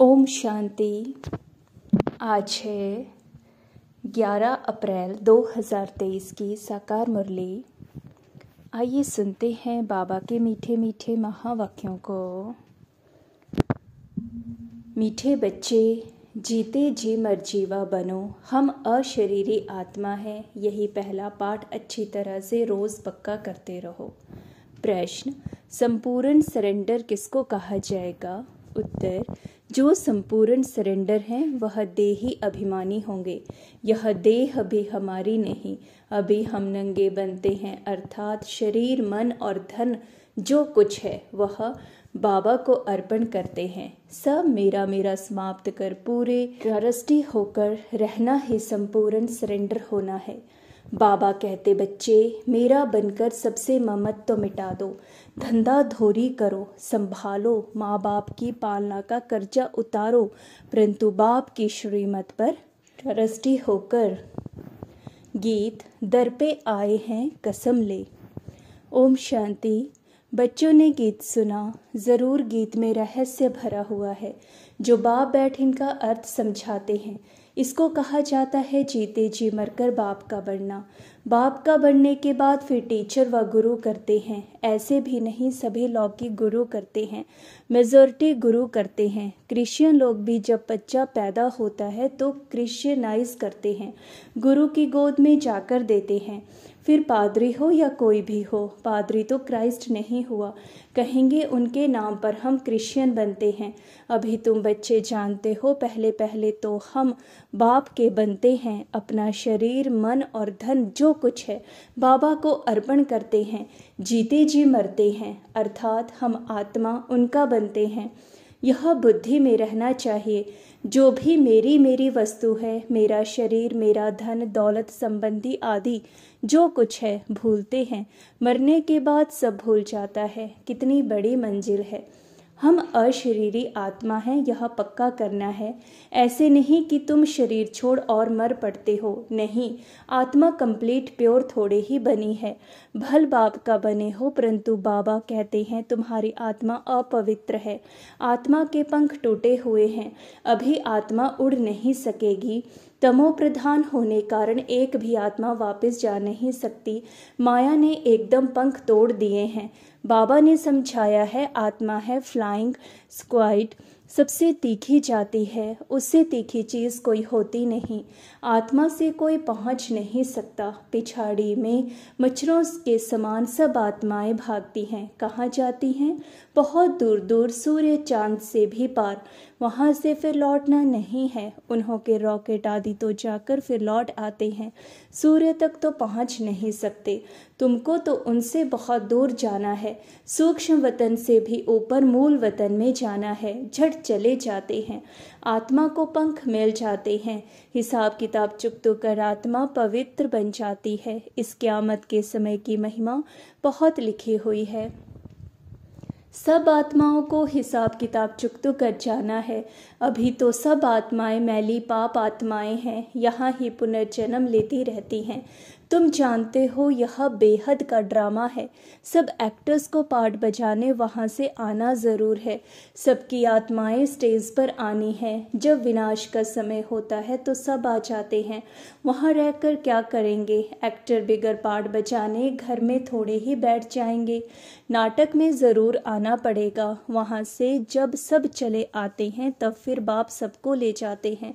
ओम शांति आज है 11 अप्रैल 2023 की साकार मुरली आइए सुनते हैं बाबा के मीठे मीठे महावाक्यों को मीठे बच्चे जीते जी मर जीवा बनो हम अशरीरी आत्मा हैं यही पहला पाठ अच्छी तरह से रोज़ पक्का करते रहो प्रश्न संपूर्ण सरेंडर किसको कहा जाएगा उत्तर जो संपूर्ण सरेंडर हैं वह देही अभिमानी होंगे यह देह भी हमारी नहीं अभी हम नंगे बनते हैं अर्थात शरीर मन और धन जो कुछ है वह बाबा को अर्पण करते हैं सब मेरा मेरा समाप्त कर पूरे ट्रस्टी होकर रहना ही संपूर्ण सरेंडर होना है बाबा कहते बच्चे मेरा बनकर सबसे ममत तो मिटा दो धंधा धोरी करो संभालो माँ बाप की पालना का कर्जा उतारो परंतु बाप की श्रीमत पर ट्रस्टी होकर गीत दर पे आए हैं कसम ले ओम शांति बच्चों ने गीत सुना ज़रूर गीत में रहस्य भरा हुआ है जो बाप बैठ इनका अर्थ समझाते हैं इसको कहा जाता है जीते जी मरकर बाप का बढ़ना बाप का बढ़ने के बाद फिर टीचर व गुरु करते हैं ऐसे भी नहीं सभी लौकिक गुरु करते हैं मेजोरिटी गुरु करते हैं क्रिश्चियन लोग भी जब बच्चा पैदा होता है तो क्रिश्चियनाइज करते हैं गुरु की गोद में जाकर देते हैं फिर पादरी हो या कोई भी हो पादरी तो क्राइस्ट नहीं हुआ कहेंगे उनके नाम पर हम क्रिश्चियन बनते हैं अभी तुम बच्चे जानते हो पहले पहले तो हम बाप के बनते हैं अपना शरीर मन और धन जो कुछ है बाबा को अर्पण करते हैं जीते जी मरते हैं अर्थात हम आत्मा उनका बनते हैं यह बुद्धि में रहना चाहिए जो भी मेरी मेरी वस्तु है मेरा शरीर मेरा धन दौलत संबंधी आदि जो कुछ है भूलते हैं मरने के बाद सब भूल जाता है कितनी बड़ी मंजिल है हम अशरीरी आत्मा हैं यह पक्का करना है ऐसे नहीं कि तुम शरीर छोड़ और मर पड़ते हो नहीं आत्मा कंप्लीट प्योर थोड़े ही बनी है भल बाप का बने हो परंतु बाबा कहते हैं तुम्हारी आत्मा अपवित्र है आत्मा के पंख टूटे हुए हैं अभी आत्मा उड़ नहीं सकेगी तमो प्रधान होने कारण एक भी आत्मा वापस जा नहीं सकती माया ने एकदम पंख तोड़ दिए हैं बाबा ने समझाया है आत्मा है फ्लाइंग स्क्वाइड सबसे तीखी जाती है उससे तीखी चीज़ कोई होती नहीं आत्मा से कोई पहुंच नहीं सकता पिछाड़ी में मच्छरों के समान सब आत्माएं भागती हैं कहाँ जाती हैं बहुत दूर दूर सूर्य चांद से भी पार वहाँ से फिर लौटना नहीं है उन्हों के रॉकेट आदि तो जाकर फिर लौट आते हैं सूर्य तक तो पहुँच नहीं सकते तुमको तो उनसे बहुत दूर जाना है सूक्ष्म वतन से भी ऊपर मूल वतन में जाना है झट चले जाते हैं आत्मा को पंख मिल जाते हैं हिसाब किताब तो कर आत्मा पवित्र बन जाती है इस क्यामत के समय की महिमा बहुत लिखी हुई है सब आत्माओं को हिसाब किताब चुकतु कर जाना है अभी तो सब आत्माएं मैली पाप आत्माएं हैं यहाँ ही पुनर्जन्म लेती रहती हैं तुम जानते हो यह बेहद का ड्रामा है सब एक्टर्स को पार्ट बजाने वहाँ से आना ज़रूर है सबकी आत्माएं स्टेज पर आनी है जब विनाश का समय होता है तो सब आ जाते हैं वहाँ रहकर क्या करेंगे एक्टर बिगर पार्ट बजाने घर में थोड़े ही बैठ जाएंगे नाटक में ज़रूर आना पड़ेगा वहाँ से जब सब चले आते हैं तब फिर बाप सबको ले जाते हैं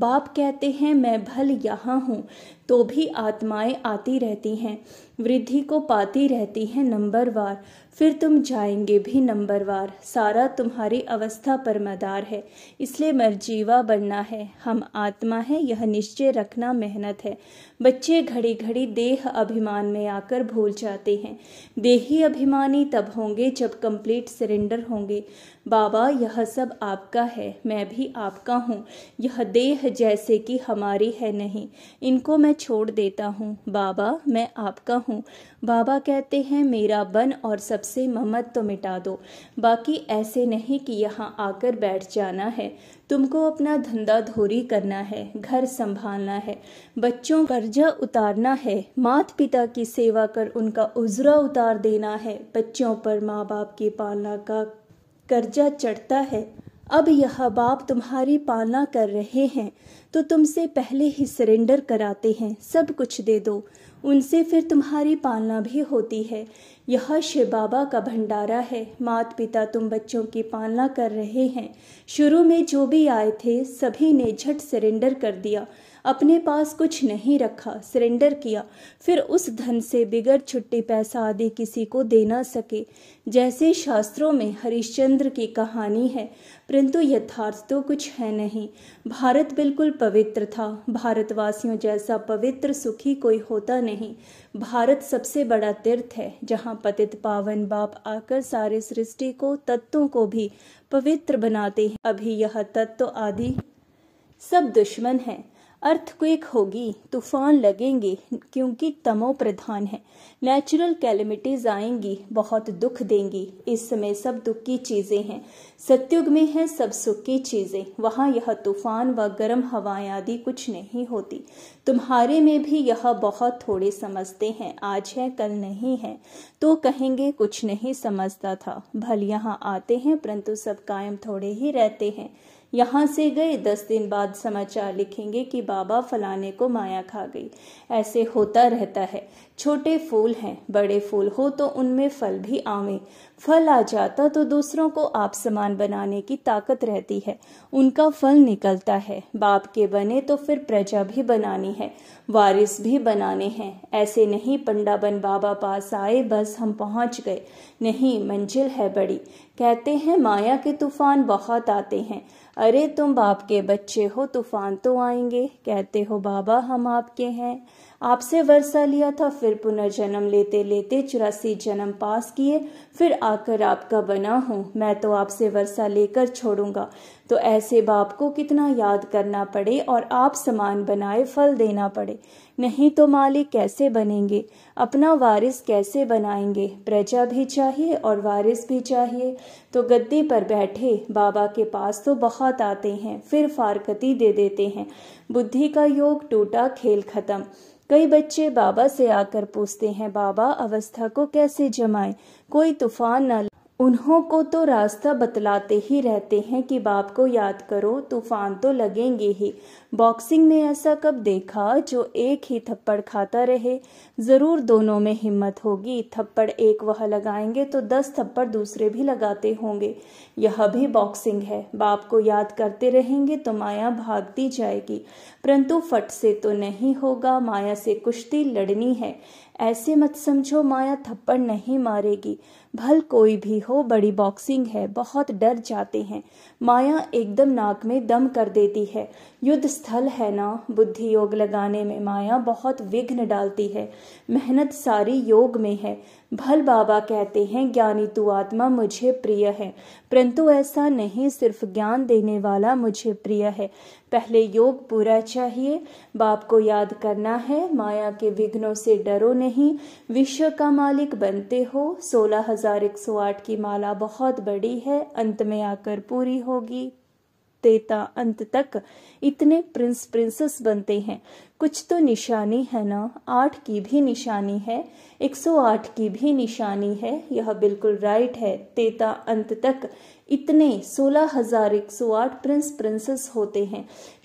बाप कहते हैं मैं भल यहाँ हूँ तो भी आत्माएं आती रहती हैं वृद्धि को पाती रहती है नंबरवार फिर तुम जाएंगे भी नंबरवार सारा तुम्हारी अवस्था पर मदार है इसलिए मरजीवा बनना है हम आत्मा है यह निश्चय रखना मेहनत है बच्चे घड़ी घड़ी देह अभिमान में आकर भूल जाते हैं देही अभिमानी तब होंगे जब कंप्लीट सरेंडर होंगे बाबा यह सब आपका है मैं भी आपका हूँ यह देह जैसे कि हमारी है नहीं इनको मैं छोड़ देता हूँ बाबा मैं आपका हूँ बाबा कहते हैं मेरा बन और सबसे ममत तो मिटा दो बाकी ऐसे नहीं कि यहाँ आकर बैठ जाना है तुमको अपना धंधा धोरी करना है घर संभालना है बच्चों कर्जा उतारना है मात पिता की सेवा कर उनका उजरा उतार देना है बच्चों पर माँ बाप की पालना का कर्जा चढ़ता है अब यह बाप तुम्हारी पालना कर रहे हैं तो तुमसे पहले ही सरेंडर कराते हैं सब कुछ दे दो उनसे फिर तुम्हारी पालना भी होती है यह शिव बाबा का भंडारा है मात पिता तुम बच्चों की पालना कर रहे हैं शुरू में जो भी आए थे सभी ने झट सरेंडर कर दिया अपने पास कुछ नहीं रखा सरेंडर किया फिर उस धन से बिगड़ छुट्टी पैसा आदि किसी को दे ना सके जैसे शास्त्रों में हरिश्चंद्र की कहानी है परंतु यथार्थ तो कुछ है नहीं भारत बिल्कुल पवित्र था भारतवासियों जैसा पवित्र सुखी कोई होता नहीं भारत सबसे बड़ा तीर्थ है जहाँ पतित पावन बाप आकर सारे सृष्टि को तत्वों को भी पवित्र बनाते हैं अभी यह तत्व आदि सब दुश्मन हैं अर्थक्वेक होगी तूफान लगेंगे क्योंकि तमो प्रधान है नेचुरल कैलमिटीज आएंगी बहुत दुख देंगी इस समय सब दुख की चीज़ें हैं सत्युग में है सब सुख की चीज़ें वहां यह तूफान व गर्म हवाएं आदि कुछ नहीं होती तुम्हारे में भी यह बहुत थोड़े समझते हैं आज है कल नहीं है तो कहेंगे कुछ नहीं समझता था भल यहाँ आते हैं परंतु सब कायम थोड़े ही रहते हैं यहाँ से गए दस दिन बाद समाचार लिखेंगे कि बाबा फलाने को माया खा गई ऐसे होता रहता है छोटे फूल हैं बड़े फूल हो तो उनमें फल भी आवे फल आ जाता तो दूसरों को आप समान बनाने की ताकत रहती है उनका फल निकलता है बाप के बने तो फिर प्रजा भी बनानी है वारिस भी बनाने हैं ऐसे नहीं पंडा बन बाबा पास आए बस हम पहुंच गए नहीं मंजिल है बड़ी कहते हैं माया के तूफान बहुत आते हैं अरे तुम बाप के बच्चे हो तूफान तो आएंगे कहते हो बाबा हम आपके हैं आपसे वर्षा लिया था फिर पुनर्जन्म लेते लेते चौरासी जन्म पास किए फिर आकर आपका बना हूँ मैं तो आपसे वर्षा लेकर छोड़ूंगा तो ऐसे बाप को कितना याद करना पड़े और आप समान बनाए फल देना पड़े नहीं तो मालिक कैसे बनेंगे अपना वारिस कैसे बनाएंगे प्रजा भी चाहिए और वारिस भी चाहिए तो गद्दी पर बैठे बाबा के पास तो बहुत आते हैं फिर फारकती दे देते हैं बुद्धि का योग टूटा खेल खत्म कई बच्चे बाबा से आकर पूछते हैं बाबा अवस्था को कैसे जमाएं कोई तूफान न उन्हों को तो रास्ता बतलाते ही रहते हैं कि बाप को याद करो तूफान तो लगेंगे ही बॉक्सिंग में ऐसा कब देखा जो एक ही थप्पड़ खाता रहे ज़रूर दोनों में हिम्मत होगी थप्पड़ एक वह लगाएंगे तो दस थप्पड़ दूसरे भी लगाते होंगे यह भी बॉक्सिंग है बाप को याद करते रहेंगे तो माया भागती जाएगी परंतु फट से तो नहीं होगा माया से कुश्ती लड़नी है ऐसे मत समझो माया थप्पड़ नहीं मारेगी भल कोई भी हो बड़ी बॉक्सिंग है बहुत डर जाते हैं माया एकदम नाक में दम कर देती है युद्ध स्थल है ना बुद्धि योग लगाने में माया बहुत विघ्न डालती है मेहनत सारी योग में है भल बाबा कहते हैं ज्ञानी तू आत्मा मुझे प्रिय है परंतु ऐसा नहीं सिर्फ ज्ञान देने वाला मुझे प्रिय है पहले योग पूरा चाहिए बाप को याद करना है माया के विघ्नों से डरो नहीं विश्व का मालिक बनते हो सोलह हजार एक सौ आठ की माला बहुत बड़ी है अंत में आकर पूरी होगी देता अंत तक इतने प्रिंस प्रिंसेस बनते हैं कुछ तो निशानी है ना आठ की भी निशानी है एक सौ आठ की भी निशानी है यह बिल्कुल राइट है तेता अंत तक इतने सोलह हजार एक सौ आठ प्रिंस प्रिंसेस होते हैं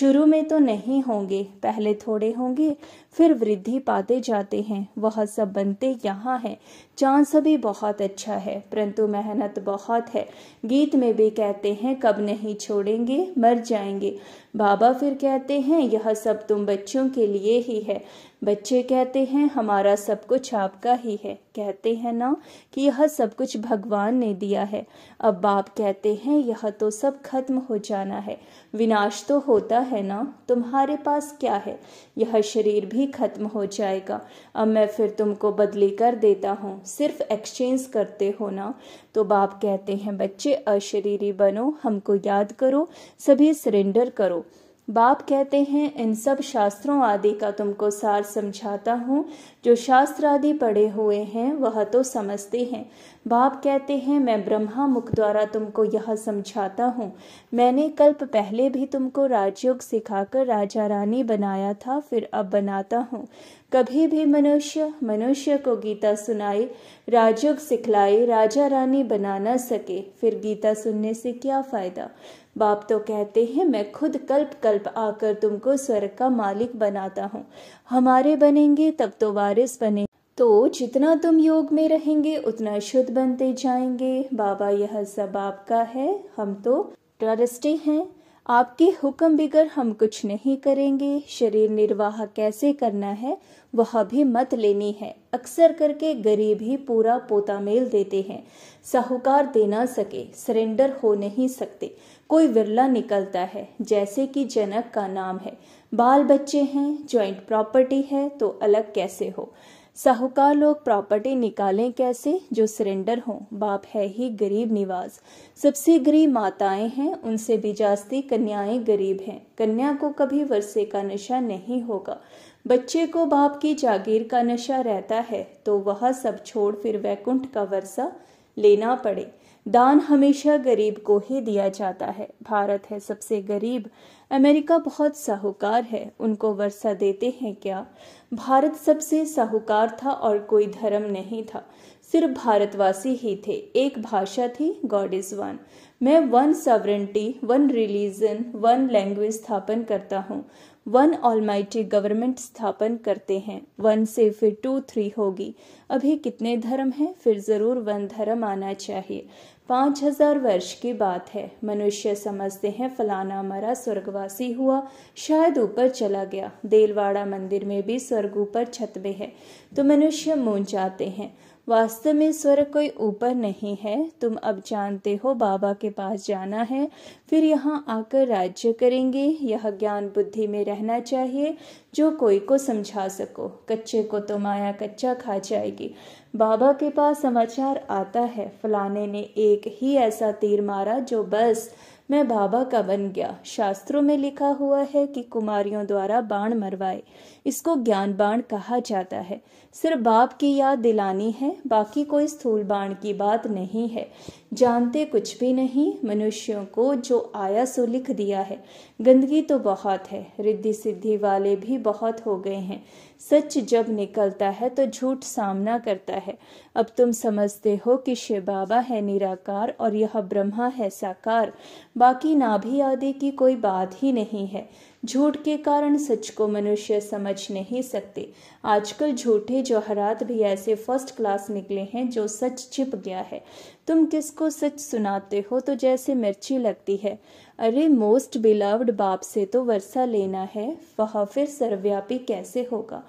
शुरू में तो नहीं होंगे पहले थोड़े होंगे फिर वृद्धि पाते जाते हैं वह सब बनते यहाँ है चांद सभी बहुत अच्छा है परंतु मेहनत बहुत है गीत में भी कहते हैं कब नहीं छोड़ेंगे मर जाएंगे बाबा फिर कहते हैं यह सब तुम बच्चों के लिए ही है बच्चे कहते हैं हमारा सब कुछ आपका ही है कहते हैं ना कि यह सब कुछ भगवान ने दिया है अब बाप कहते हैं यह तो सब खत्म हो जाना है विनाश तो होता है ना तुम्हारे पास क्या है यह शरीर भी ही खत्म हो जाएगा अब मैं फिर तुमको बदली कर देता हूँ सिर्फ एक्सचेंज करते हो ना तो बाप कहते हैं बच्चे अशरीरी बनो हमको याद करो सभी सरेंडर करो बाप कहते हैं इन सब शास्त्रों आदि का तुमको सार समझाता हूँ जो शास्त्र आदि पढ़े हुए हैं वह तो समझते हैं बाप कहते हैं मैं ब्रह्मा मुख द्वारा तुमको यह समझाता हूँ मैंने कल्प पहले भी तुमको राजयोग सिखाकर राजा रानी बनाया था फिर अब बनाता हूँ कभी भी मनुष्य मनुष्य को गीता सुनाए राजयोग सिखलाए राजा रानी बना न सके फिर गीता सुनने से क्या फ़ायदा बाप तो कहते हैं मैं खुद कल्प कल्प आकर तुमको स्वर्ग का मालिक बनाता हूँ हमारे बनेंगे तब तो वारिस बने तो जितना तुम योग में रहेंगे उतना शुद्ध बनते जाएंगे बाबा यह सब आपका है हम तो ट्रस्टी हैं आपके हुक्म बिगर हम कुछ नहीं करेंगे शरीर निर्वाह कैसे करना है वह भी मत लेनी है अक्सर करके गरीब ही पूरा पोता मेल देते हैं साहूकार दे ना सके सरेंडर हो नहीं सकते कोई विरला निकलता है जैसे कि जनक का नाम है बाल बच्चे हैं ज्वाइंट प्रॉपर्टी है तो अलग कैसे हो साहूकार लोग प्रॉपर्टी निकालें कैसे जो सरेंडर हो बाप है ही गरीब निवास सबसे गरीब माताएं हैं उनसे भी जास्ती कन्याएं गरीब हैं कन्या को कभी वर्षे का नशा नहीं होगा बच्चे को बाप की जागीर का नशा रहता है तो वह सब छोड़ फिर वैकुंठ का वर्षा लेना पड़े दान हमेशा गरीब को ही दिया जाता है भारत है सबसे गरीब अमेरिका बहुत साहूकार है उनको वर्षा देते हैं क्या भारत सबसे साहूकार था और कोई धर्म नहीं था सिर्फ भारतवासी ही थे एक भाषा थी गॉड इज़ वन मैं one sovereignty one religion one language स्थापन करता हूँ वन ऑलमाइटी गवर्नमेंट स्थापन करते हैं वन से फिर टू थ्री होगी अभी कितने धर्म हैं फिर ज़रूर वन धर्म आना चाहिए पाँच हजार वर्ष की बात है मनुष्य समझते हैं फलाना मरा स्वर्गवासी हुआ शायद ऊपर चला गया देलवाड़ा मंदिर में भी स्वर्ग ऊपर छत में है तो मनुष्य मून जाते हैं वास्तव में स्वर्ग कोई ऊपर नहीं है तुम अब जानते हो बाबा के पास जाना है फिर यहाँ आकर राज्य करेंगे यह ज्ञान बुद्धि में रहना चाहिए जो कोई को समझा सको कच्चे को तो माया कच्चा खा जाएगी बाबा के पास समाचार आता है फलाने ने एक ही ऐसा तीर मारा जो बस मैं बाबा का बन गया शास्त्रों में लिखा हुआ है कि कुमारियों द्वारा बाण मरवाए इसको ज्ञान बाण कहा जाता है सिर्फ बाप की याद दिलानी है बाकी कोई स्थूल बाण की बात नहीं है जानते कुछ भी नहीं मनुष्यों को जो आया सो लिख दिया है गंदगी तो बहुत है रिद्धि सिद्धि वाले भी बहुत हो गए हैं सच जब निकलता है तो झूठ सामना करता है अब तुम समझते हो कि शिव बाबा है निराकार और यह ब्रह्मा है साकार बाकी नाभि आदि की कोई बात ही नहीं है झूठ के कारण सच को मनुष्य समझ नहीं सकते आजकल झूठे जौहरात भी ऐसे फर्स्ट क्लास निकले हैं जो सच छिप गया है तुम किसको सच सुनाते हो तो जैसे मिर्ची लगती है अरे मोस्ट बिलव्ड बाप से तो वर्षा लेना है वह फिर सर्वव्यापी कैसे होगा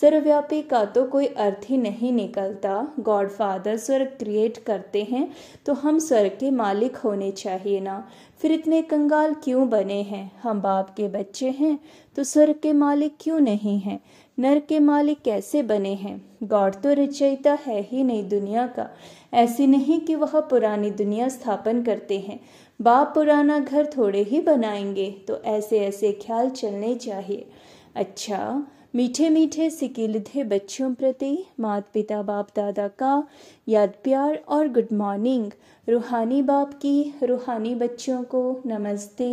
सर्वव्यापी का तो कोई अर्थ ही नहीं निकलता गॉडफादर स्वर्ग क्रिएट करते हैं तो हम स्वर्ग के मालिक होने चाहिए ना फिर इतने कंगाल क्यों बने हैं हम बाप के बच्चे हैं तो स्वर्ग के मालिक क्यों नहीं हैं नर के मालिक कैसे बने हैं गॉड तो रचयिता है ही नहीं दुनिया का ऐसी नहीं कि वह पुरानी दुनिया स्थापन करते हैं बाप पुराना घर थोड़े ही बनाएंगे तो ऐसे ऐसे ख्याल चलने चाहिए अच्छा मीठे मीठे सिके बच्चों प्रति मात पिता बाप दादा का याद प्यार और गुड मॉर्निंग रूहानी बाप की रूहानी बच्चों को नमस्ते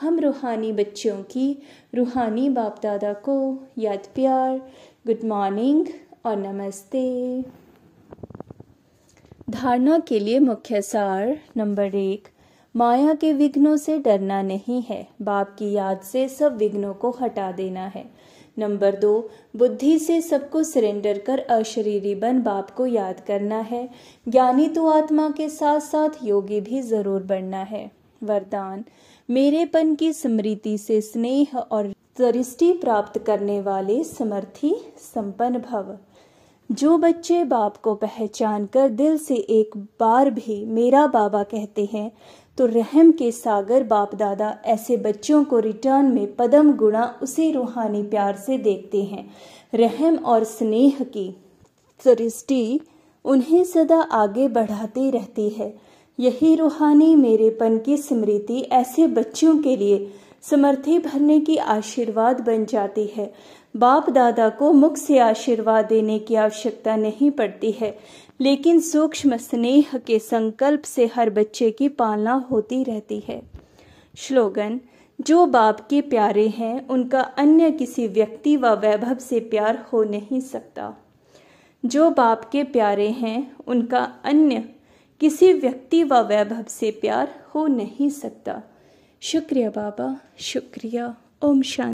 हम रूहानी बच्चों की रूहानी बाप दादा को याद प्यार गुड मॉर्निंग और नमस्ते धारणा के लिए मुख्य सार नंबर एक माया के विघ्नों से डरना नहीं है बाप की याद से सब विघ्नों को हटा देना है नंबर दो बुद्धि से सबको सरेंडर कर अशरीरी बन बाप को याद करना है ज्ञानी तो आत्मा के साथ साथ योगी भी जरूर बनना है वरदान मेरेपन की स्मृति से स्नेह और दृष्टि प्राप्त करने वाले समर्थी संपन्न भव जो बच्चे बाप को पहचान कर दिल से एक बार भी मेरा बाबा कहते हैं तो रहम के सागर बाप दादा ऐसे बच्चों को रिटर्न में पदम गुणा उसे रूहानी प्यार से देखते हैं रहम और स्नेह की सृष्टि उन्हें सदा आगे बढ़ाती रहती है यही रूहानी मेरेपन की स्मृति ऐसे बच्चों के लिए समर्थी भरने की आशीर्वाद बन जाती है बाप दादा को मुख से आशीर्वाद देने की आवश्यकता नहीं पड़ती है लेकिन सूक्ष्म स्नेह के संकल्प से हर बच्चे की पालना होती रहती है श्लोगन जो बाप के प्यारे हैं उनका अन्य किसी व्यक्ति व वैभव से प्यार हो नहीं सकता जो बाप के प्यारे हैं उनका अन्य किसी व्यक्ति व वैभव से प्यार हो नहीं सकता शुक्रिया बाबा शुक्रिया ओम शांति